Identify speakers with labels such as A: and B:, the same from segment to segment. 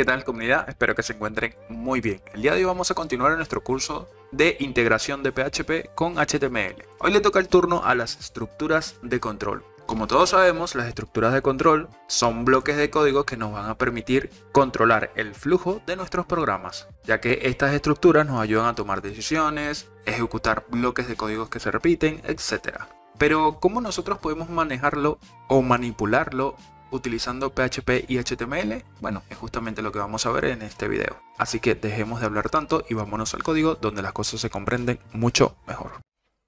A: ¿Qué tal comunidad? Espero que se encuentren muy bien. El día de hoy vamos a continuar nuestro curso de integración de PHP con HTML. Hoy le toca el turno a las estructuras de control. Como todos sabemos, las estructuras de control son bloques de código que nos van a permitir controlar el flujo de nuestros programas, ya que estas estructuras nos ayudan a tomar decisiones, ejecutar bloques de códigos que se repiten, etc. Pero, ¿cómo nosotros podemos manejarlo o manipularlo utilizando PHP y HTML? Bueno, es justamente lo que vamos a ver en este video. Así que dejemos de hablar tanto y vámonos al código donde las cosas se comprenden mucho mejor.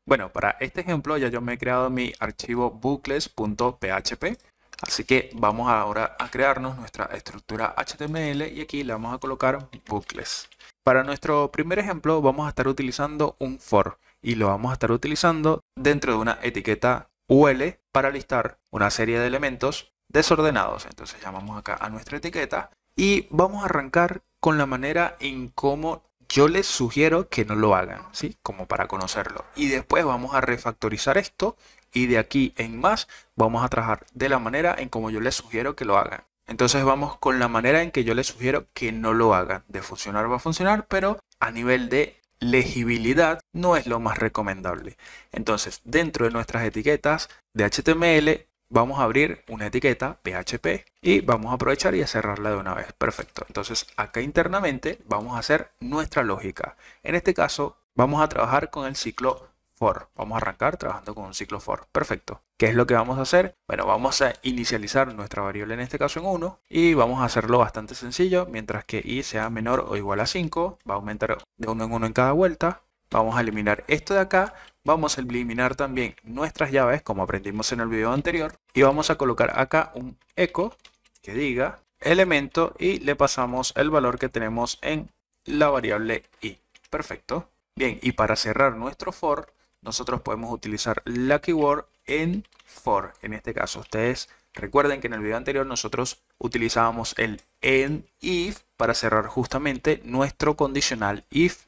A: Bueno, para este ejemplo ya yo me he creado mi archivo bucles.php. Así que vamos ahora a crearnos nuestra estructura HTML y aquí le vamos a colocar bucles. Para nuestro primer ejemplo vamos a estar utilizando un for y lo vamos a estar utilizando dentro de una etiqueta UL para listar una serie de elementos desordenados. Entonces llamamos acá a nuestra etiqueta y vamos a arrancar con la manera en cómo yo les sugiero que no lo hagan, ¿sí? Como para conocerlo. Y después vamos a refactorizar esto y de aquí en más vamos a trabajar de la manera en cómo yo les sugiero que lo hagan. Entonces vamos con la manera en que yo les sugiero que no lo hagan. De funcionar va a funcionar, pero a nivel de legibilidad no es lo más recomendable. Entonces, dentro de nuestras etiquetas de HTML vamos a abrir una etiqueta PHP y vamos a aprovechar y a cerrarla de una vez. Perfecto. Entonces acá internamente vamos a hacer nuestra lógica. En este caso vamos a trabajar con el ciclo for. Vamos a arrancar trabajando con un ciclo for. Perfecto. ¿Qué es lo que vamos a hacer? Bueno, vamos a inicializar nuestra variable en este caso en 1 y vamos a hacerlo bastante sencillo. Mientras que i sea menor o igual a 5, va a aumentar de 1 en 1 en cada vuelta. Vamos a eliminar esto de acá. Vamos a eliminar también nuestras llaves, como aprendimos en el video anterior. Y vamos a colocar acá un eco que diga elemento y le pasamos el valor que tenemos en la variable i. Perfecto. Bien, y para cerrar nuestro for, nosotros podemos utilizar la keyword en for. En este caso, ustedes recuerden que en el video anterior nosotros utilizábamos el en if para cerrar justamente nuestro condicional if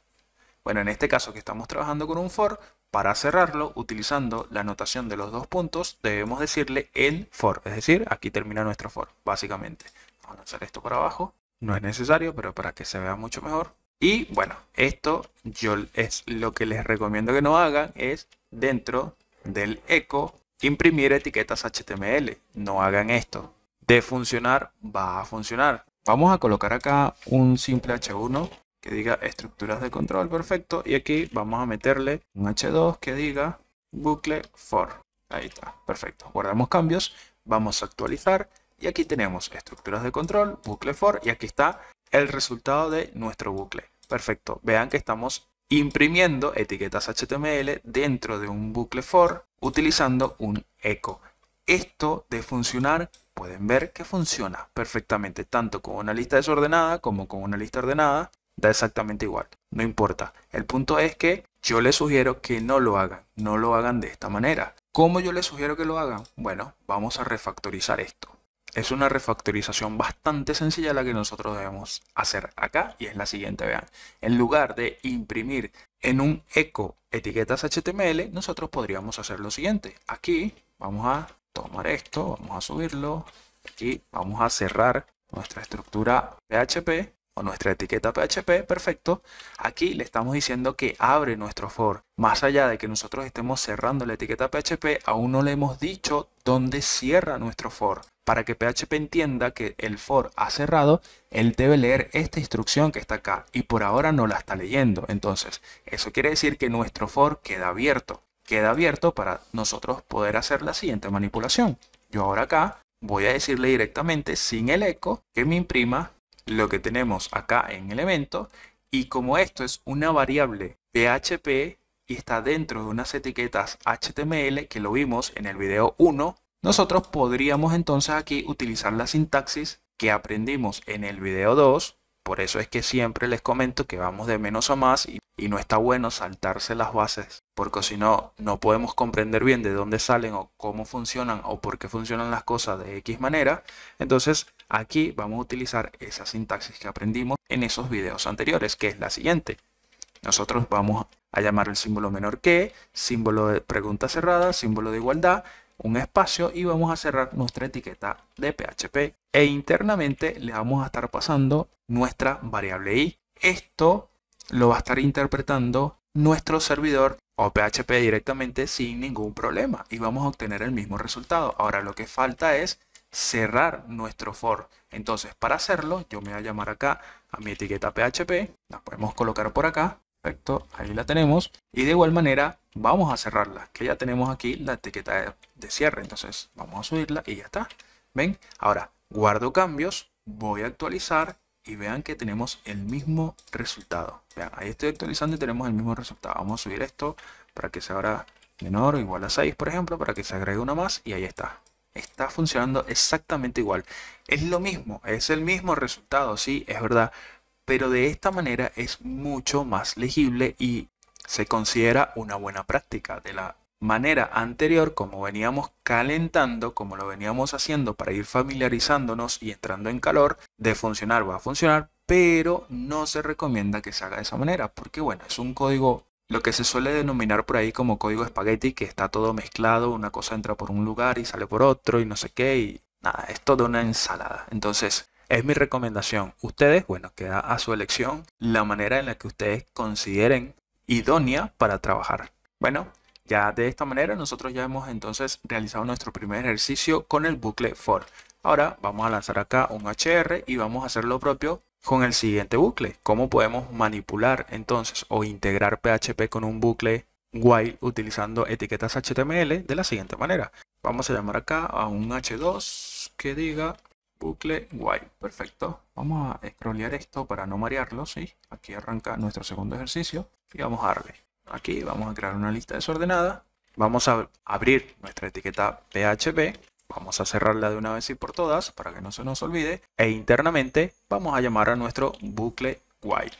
A: bueno, en este caso que estamos trabajando con un for, para cerrarlo, utilizando la notación de los dos puntos, debemos decirle el for, es decir, aquí termina nuestro for, básicamente. Vamos a hacer esto por abajo, no es necesario, pero para que se vea mucho mejor. Y bueno, esto yo es lo que les recomiendo que no hagan, es dentro del eco imprimir etiquetas HTML. No hagan esto. De funcionar, va a funcionar. Vamos a colocar acá un simple H1 que diga estructuras de control, perfecto. Y aquí vamos a meterle un H2 que diga bucle for. Ahí está, perfecto. Guardamos cambios, vamos a actualizar y aquí tenemos estructuras de control, bucle for y aquí está el resultado de nuestro bucle. Perfecto, vean que estamos imprimiendo etiquetas HTML dentro de un bucle for utilizando un echo. Esto de funcionar pueden ver que funciona perfectamente tanto con una lista desordenada como con una lista ordenada Da exactamente igual, no importa. El punto es que yo les sugiero que no lo hagan, no lo hagan de esta manera. ¿Cómo yo les sugiero que lo hagan? Bueno, vamos a refactorizar esto. Es una refactorización bastante sencilla la que nosotros debemos hacer acá y es la siguiente, vean. En lugar de imprimir en un eco etiquetas HTML, nosotros podríamos hacer lo siguiente. Aquí vamos a tomar esto, vamos a subirlo, aquí vamos a cerrar nuestra estructura PHP o nuestra etiqueta PHP, perfecto, aquí le estamos diciendo que abre nuestro for. Más allá de que nosotros estemos cerrando la etiqueta PHP, aún no le hemos dicho dónde cierra nuestro for. Para que PHP entienda que el for ha cerrado, él debe leer esta instrucción que está acá y por ahora no la está leyendo. Entonces, eso quiere decir que nuestro for queda abierto. Queda abierto para nosotros poder hacer la siguiente manipulación. Yo ahora acá voy a decirle directamente sin el eco que me imprima lo que tenemos acá en elemento y como esto es una variable PHP y está dentro de unas etiquetas HTML que lo vimos en el video 1, nosotros podríamos entonces aquí utilizar la sintaxis que aprendimos en el video 2, por eso es que siempre les comento que vamos de menos a más y, no está bueno saltarse las bases, porque si no, no podemos comprender bien de dónde salen o cómo funcionan o por qué funcionan las cosas de X manera, entonces Aquí vamos a utilizar esa sintaxis que aprendimos en esos videos anteriores, que es la siguiente. Nosotros vamos a llamar el símbolo menor que, símbolo de pregunta cerrada, símbolo de igualdad, un espacio y vamos a cerrar nuestra etiqueta de PHP. E internamente le vamos a estar pasando nuestra variable i. Esto lo va a estar interpretando nuestro servidor o PHP directamente sin ningún problema y vamos a obtener el mismo resultado. Ahora lo que falta es cerrar nuestro for. Entonces, para hacerlo, yo me voy a llamar acá a mi etiqueta PHP, la podemos colocar por acá, perfecto, ahí la tenemos. Y de igual manera, vamos a cerrarla, que ya tenemos aquí la etiqueta de, cierre. Entonces, vamos a subirla y ya está. ¿Ven? Ahora, guardo cambios, voy a actualizar y vean que tenemos el mismo resultado. Vean, ahí estoy actualizando y tenemos el mismo resultado. Vamos a subir esto para que se haga menor o igual a 6, por ejemplo, para que se agregue una más y ahí está está funcionando exactamente igual. Es lo mismo, es el mismo resultado, sí, es verdad. Pero de esta manera es mucho más legible y se considera una buena práctica. De la manera anterior, como veníamos calentando, como lo veníamos haciendo para ir familiarizándonos y entrando en calor, de funcionar va a funcionar, pero no se recomienda que se haga de esa manera, porque bueno, es un código lo que se suele denominar por ahí como código espagueti, que está todo mezclado, una cosa entra por un lugar y sale por otro y no sé qué, y nada, es toda una ensalada. Entonces, es mi recomendación. Ustedes, bueno, queda a su elección la manera en la que ustedes consideren idónea para trabajar. Bueno, ya de esta manera nosotros ya hemos entonces realizado nuestro primer ejercicio con el bucle for. Ahora vamos a lanzar acá un HR y vamos a hacer lo propio con el siguiente bucle. ¿Cómo podemos manipular entonces o integrar PHP con un bucle while utilizando etiquetas HTML de la siguiente manera? Vamos a llamar acá a un H2 que diga bucle while. Perfecto. Vamos a scrollear esto para no marearlo. ¿sí? Aquí arranca nuestro segundo ejercicio y vamos a darle. Aquí vamos a crear una lista desordenada. Vamos a abrir nuestra etiqueta PHP Vamos a cerrarla de una vez y por todas para que no se nos olvide. E internamente vamos a llamar a nuestro bucle while.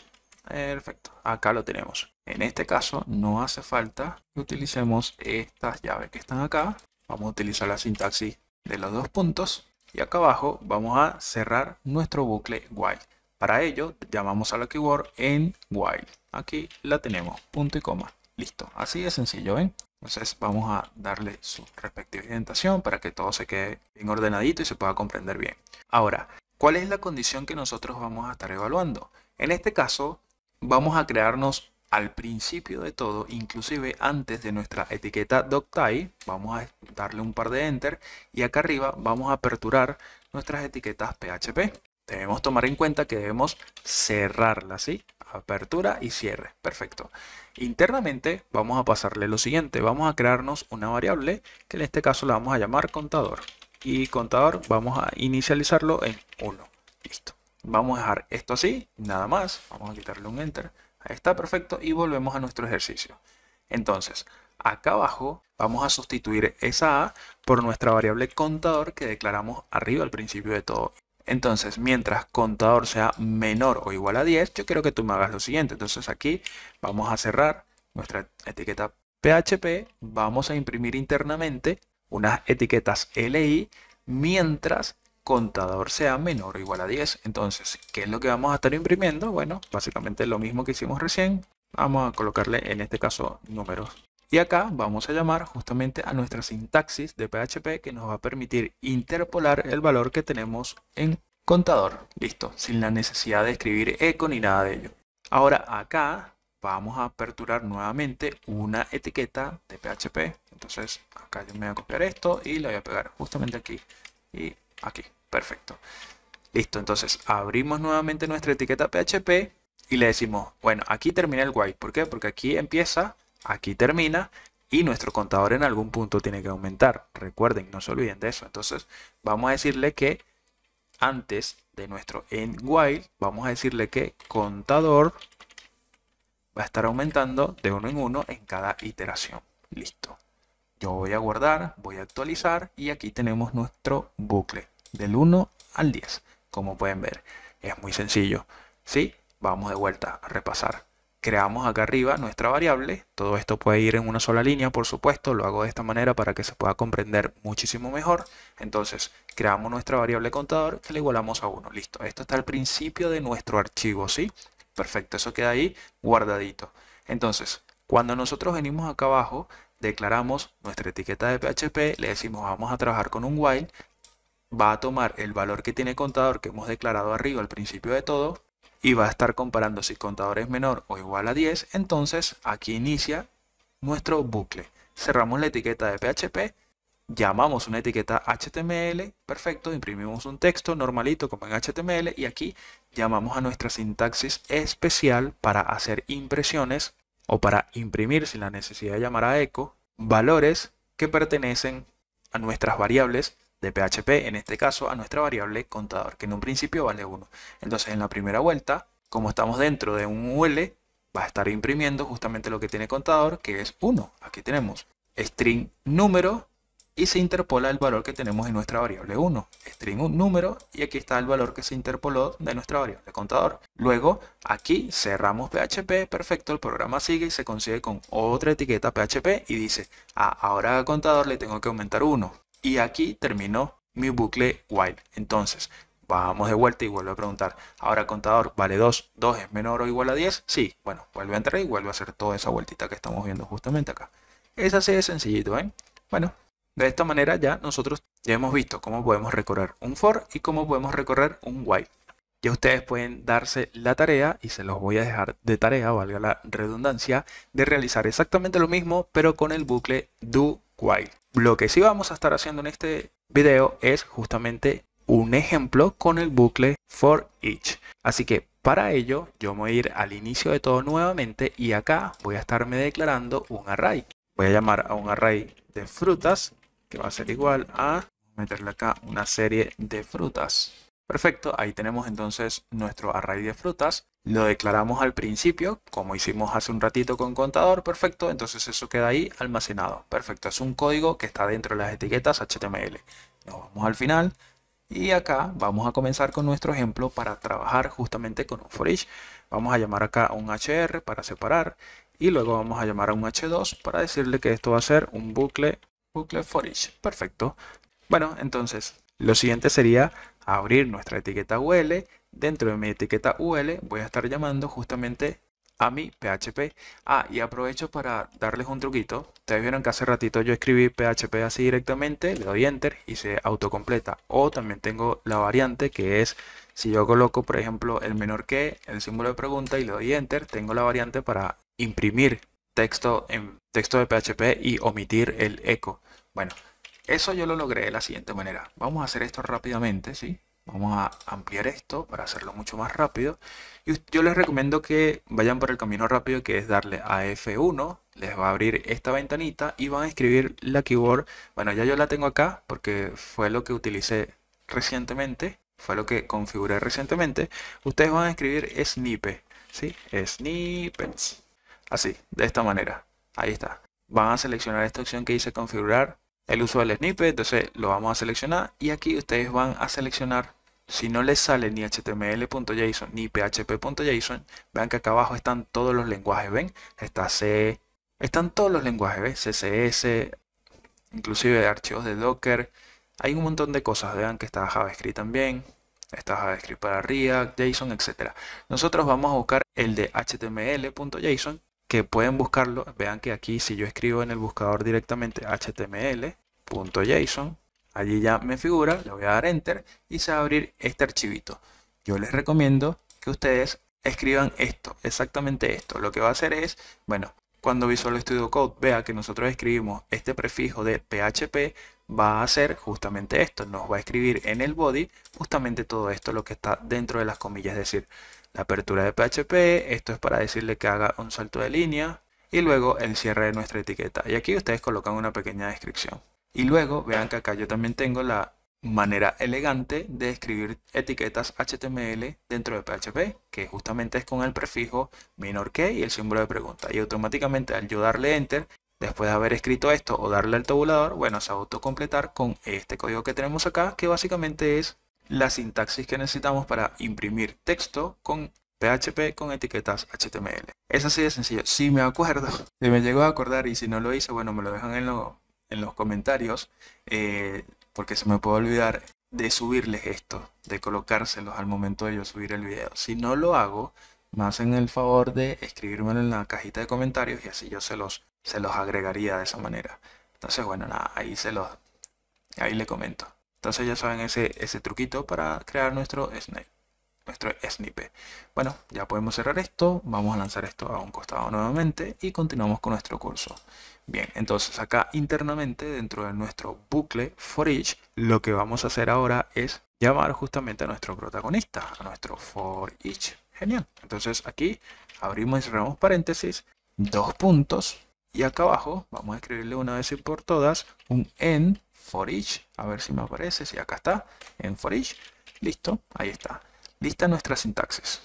A: Perfecto, acá lo tenemos. En este caso no hace falta que utilicemos estas llaves que están acá. Vamos a utilizar la sintaxis de los dos puntos. Y acá abajo vamos a cerrar nuestro bucle while. Para ello llamamos a la keyword en while. Aquí la tenemos, punto y coma. Listo, así de sencillo, ¿ven? Entonces vamos a darle su respectiva indentación para que todo se quede bien ordenadito y se pueda comprender bien. Ahora, ¿cuál es la condición que nosotros vamos a estar evaluando? En este caso, vamos a crearnos al principio de todo, inclusive antes de nuestra etiqueta Doctai, vamos a darle un par de enter y acá arriba vamos a aperturar nuestras etiquetas PHP debemos tomar en cuenta que debemos cerrarla, ¿sí? Apertura y cierre, perfecto. Internamente vamos a pasarle lo siguiente, vamos a crearnos una variable que en este caso la vamos a llamar contador. Y contador vamos a inicializarlo en 1, listo. Vamos a dejar esto así, nada más, vamos a quitarle un enter, ahí está, perfecto, y volvemos a nuestro ejercicio. Entonces, acá abajo vamos a sustituir esa A por nuestra variable contador que declaramos arriba al principio de todo entonces, mientras contador sea menor o igual a 10, yo quiero que tú me hagas lo siguiente. Entonces aquí vamos a cerrar nuestra etiqueta PHP, vamos a imprimir internamente unas etiquetas LI mientras contador sea menor o igual a 10. Entonces, ¿qué es lo que vamos a estar imprimiendo? Bueno, básicamente lo mismo que hicimos recién. Vamos a colocarle en este caso números y acá vamos a llamar justamente a nuestra sintaxis de PHP que nos va a permitir interpolar el valor que tenemos en contador. Listo, sin la necesidad de escribir eco ni nada de ello. Ahora acá vamos a aperturar nuevamente una etiqueta de PHP. Entonces acá yo me voy a copiar esto y la voy a pegar justamente aquí y aquí. Perfecto. Listo, entonces abrimos nuevamente nuestra etiqueta PHP y le decimos, bueno, aquí termina el while. ¿Por qué? Porque aquí empieza aquí termina y nuestro contador en algún punto tiene que aumentar. Recuerden, no se olviden de eso. Entonces vamos a decirle que antes de nuestro end while, vamos a decirle que contador va a estar aumentando de uno en uno en cada iteración. Listo. Yo voy a guardar, voy a actualizar y aquí tenemos nuestro bucle del 1 al 10. Como pueden ver, es muy sencillo. ¿Sí? Vamos de vuelta a repasar creamos acá arriba nuestra variable. Todo esto puede ir en una sola línea, por supuesto. Lo hago de esta manera para que se pueda comprender muchísimo mejor. Entonces, creamos nuestra variable contador que le igualamos a 1. Listo. Esto está al principio de nuestro archivo, ¿sí? Perfecto, eso queda ahí guardadito. Entonces, cuando nosotros venimos acá abajo, declaramos nuestra etiqueta de PHP, le decimos vamos a trabajar con un while, va a tomar el valor que tiene contador que hemos declarado arriba al principio de todo, y va a estar comparando si contador es menor o igual a 10, entonces aquí inicia nuestro bucle. Cerramos la etiqueta de PHP, llamamos una etiqueta HTML, perfecto, imprimimos un texto normalito como en HTML y aquí llamamos a nuestra sintaxis especial para hacer impresiones o para imprimir sin la necesidad de llamar a echo valores que pertenecen a nuestras variables de PHP, en este caso a nuestra variable contador, que en un principio vale 1. Entonces en la primera vuelta, como estamos dentro de un UL, va a estar imprimiendo justamente lo que tiene contador, que es 1. Aquí tenemos string número y se interpola el valor que tenemos en nuestra variable 1, string un número, y aquí está el valor que se interpoló de nuestra variable contador. Luego, aquí cerramos PHP, perfecto, el programa sigue y se consigue con otra etiqueta PHP y dice, ah, ahora contador le tengo que aumentar 1. Y aquí terminó mi bucle while. Entonces, vamos de vuelta y vuelvo a preguntar. Ahora contador, ¿vale 2? ¿2 es menor o igual a 10? Sí. Bueno, vuelve a entrar y vuelvo a hacer toda esa vueltita que estamos viendo justamente acá. Es así de sencillito, ¿eh? Bueno, de esta manera ya nosotros ya hemos visto cómo podemos recorrer un for y cómo podemos recorrer un while. Ya ustedes pueden darse la tarea, y se los voy a dejar de tarea, valga la redundancia, de realizar exactamente lo mismo, pero con el bucle do lo que sí vamos a estar haciendo en este video es justamente un ejemplo con el bucle for each. Así que para ello yo voy a ir al inicio de todo nuevamente y acá voy a estarme declarando un array. Voy a llamar a un array de frutas que va a ser igual a meterle acá una serie de frutas. Perfecto, ahí tenemos entonces nuestro array de frutas. Lo declaramos al principio, como hicimos hace un ratito con contador, perfecto, entonces eso queda ahí almacenado. Perfecto, es un código que está dentro de las etiquetas HTML. Nos vamos al final y acá vamos a comenzar con nuestro ejemplo para trabajar justamente con un for each. Vamos a llamar acá un HR para separar y luego vamos a llamar a un H2 para decirle que esto va a ser un bucle, bucle for each. Perfecto. Bueno, entonces lo siguiente sería abrir nuestra etiqueta UL. Dentro de mi etiqueta UL voy a estar llamando justamente a mi PHP. Ah, y aprovecho para darles un truquito. Ustedes vieron que hace ratito yo escribí PHP así directamente, le doy Enter y se autocompleta. O también tengo la variante que es, si yo coloco por ejemplo el menor que, el símbolo de pregunta y le doy Enter, tengo la variante para imprimir texto en texto de PHP y omitir el eco. Bueno, eso yo lo logré de la siguiente manera. Vamos a hacer esto rápidamente, ¿sí? Vamos a ampliar esto para hacerlo mucho más rápido. Y yo les recomiendo que vayan por el camino rápido que es darle a F1. Les va a abrir esta ventanita y van a escribir la keyboard. Bueno, ya yo la tengo acá porque fue lo que utilicé recientemente. Fue lo que configuré recientemente. Ustedes van a escribir snipe ¿Sí? Snippets. Así, de esta manera. Ahí está. Van a seleccionar esta opción que dice configurar el uso del snippet, entonces lo vamos a seleccionar y aquí ustedes van a seleccionar, si no les sale ni html.json ni php.json, vean que acá abajo están todos los lenguajes, ven, está C, están todos los lenguajes, ¿ven? CSS, inclusive archivos de Docker, hay un montón de cosas, vean que está JavaScript también, está JavaScript para React, JSON, etc. Nosotros vamos a buscar el de html.json que pueden buscarlo, vean que aquí si yo escribo en el buscador directamente html.json, allí ya me figura, le voy a dar enter y se va a abrir este archivito. Yo les recomiendo que ustedes escriban esto, exactamente esto. Lo que va a hacer es, bueno, cuando Visual Studio Code vea que nosotros escribimos este prefijo de PHP, va a hacer justamente esto, nos va a escribir en el body justamente todo esto lo que está dentro de las comillas, es decir, la apertura de PHP, esto es para decirle que haga un salto de línea y luego el cierre de nuestra etiqueta. Y aquí ustedes colocan una pequeña descripción. Y luego vean que acá yo también tengo la manera elegante de escribir etiquetas HTML dentro de PHP, que justamente es con el prefijo menor que y el símbolo de pregunta. Y automáticamente al yo darle enter, después de haber escrito esto o darle al tabulador, bueno, se autocompletar con este código que tenemos acá, que básicamente es la sintaxis que necesitamos para imprimir texto con PHP con etiquetas HTML. Es así de sencillo. Si me acuerdo, si me llegó a acordar y si no lo hice, bueno, me lo dejan en, en los comentarios eh, porque se me puede olvidar de subirles esto, de colocárselos al momento de yo subir el video. Si no lo hago, me hacen el favor de escribírmelo en la cajita de comentarios y así yo se los, se los agregaría de esa manera. Entonces, bueno, nada, ahí se los, ahí le comento. Entonces ya saben ese, ese truquito para crear nuestro snipe, nuestro snipe. Bueno, ya podemos cerrar esto. Vamos a lanzar esto a un costado nuevamente y continuamos con nuestro curso. Bien, entonces acá internamente dentro de nuestro bucle for each, lo que vamos a hacer ahora es llamar justamente a nuestro protagonista, a nuestro for each. Genial. Entonces aquí abrimos y cerramos paréntesis, dos puntos, y acá abajo vamos a escribirle una vez y por todas un end for each, a ver si me aparece, si acá está, en for each, listo, ahí está, lista nuestras sintaxis.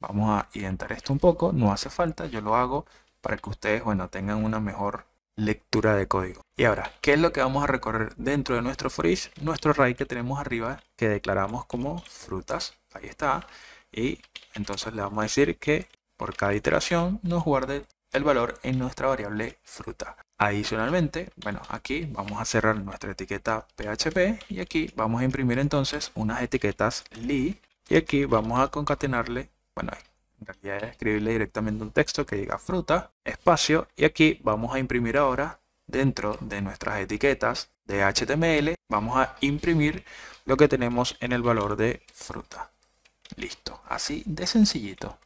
A: Vamos a identar esto un poco, no hace falta, yo lo hago para que ustedes, bueno, tengan una mejor lectura de código. Y ahora, ¿qué es lo que vamos a recorrer dentro de nuestro for each? Nuestro array que tenemos arriba, que declaramos como frutas, ahí está, y entonces le vamos a decir que por cada iteración nos guarde el valor en nuestra variable fruta. Adicionalmente, bueno, aquí vamos a cerrar nuestra etiqueta PHP y aquí vamos a imprimir entonces unas etiquetas li y aquí vamos a concatenarle, bueno, en realidad es escribirle directamente un texto que diga fruta, espacio y aquí vamos a imprimir ahora dentro de nuestras etiquetas de HTML vamos a imprimir lo que tenemos en el valor de fruta. Listo, así de sencillito.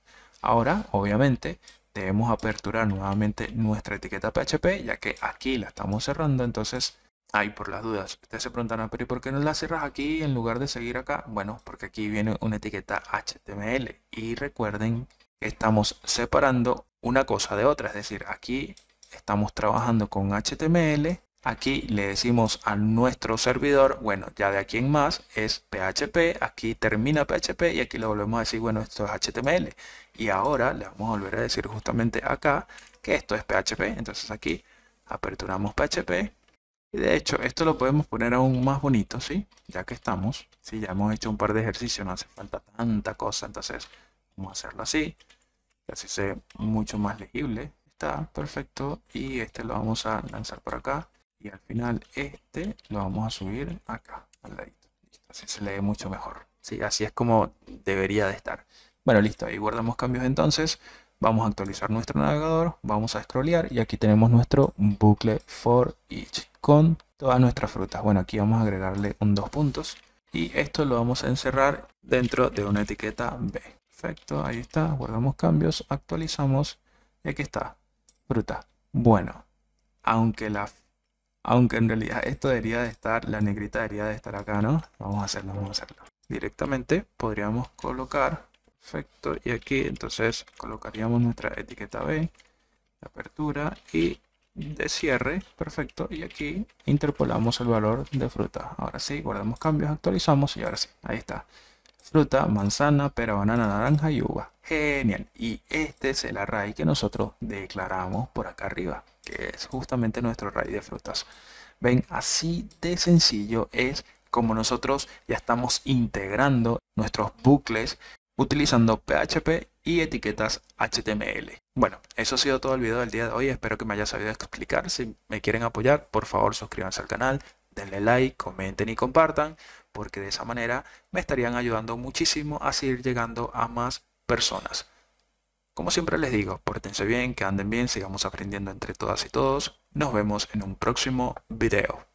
A: Ahora, obviamente, debemos aperturar nuevamente nuestra etiqueta PHP, ya que aquí la estamos cerrando, entonces hay por las dudas. Ustedes se preguntarán, pero ¿y por qué no la cerras aquí en lugar de seguir acá? Bueno, porque aquí viene una etiqueta HTML y recuerden que estamos separando una cosa de otra, es decir, aquí estamos trabajando con HTML Aquí le decimos a nuestro servidor, bueno, ya de aquí en más es PHP, aquí termina PHP y aquí le volvemos a decir, bueno, esto es HTML. Y ahora le vamos a volver a decir justamente acá que esto es PHP. Entonces aquí aperturamos PHP. Y de hecho, esto lo podemos poner aún más bonito, ¿sí? Ya que estamos, si ya hemos hecho un par de ejercicios, no hace falta tanta cosa. Entonces vamos a hacerlo así. así sea mucho más legible. Está perfecto. Y este lo vamos a lanzar por acá y al final este lo vamos a subir acá al ladito. así se lee mucho mejor. Sí, así es como debería de estar. Bueno, listo, ahí guardamos cambios entonces. Vamos a actualizar nuestro navegador, vamos a scrollear y aquí tenemos nuestro bucle for each con todas nuestras frutas. Bueno, aquí vamos a agregarle un dos puntos y esto lo vamos a encerrar dentro de una etiqueta B. Perfecto, ahí está, guardamos cambios, actualizamos y aquí está, fruta. Bueno, aunque la aunque en realidad esto debería de estar, la negrita debería de estar acá, ¿no? Vamos a hacerlo, vamos a hacerlo. Directamente podríamos colocar, perfecto, y aquí entonces colocaríamos nuestra etiqueta B, de apertura y de cierre, perfecto, y aquí interpolamos el valor de fruta. Ahora sí, guardamos cambios, actualizamos y ahora sí, ahí está. Fruta, manzana, pera, banana, naranja y uva. Genial. Y este es el array que nosotros declaramos por acá arriba que es justamente nuestro raíz de frutas. Ven, así de sencillo es como nosotros ya estamos integrando nuestros bucles utilizando PHP y etiquetas HTML. Bueno, eso ha sido todo el video del día de hoy. Espero que me haya sabido explicar. Si me quieren apoyar, por favor suscríbanse al canal, denle like, comenten y compartan, porque de esa manera me estarían ayudando muchísimo a seguir llegando a más personas. Como siempre les digo, pórtense bien, que anden bien, sigamos aprendiendo entre todas y todos. Nos vemos en un próximo video.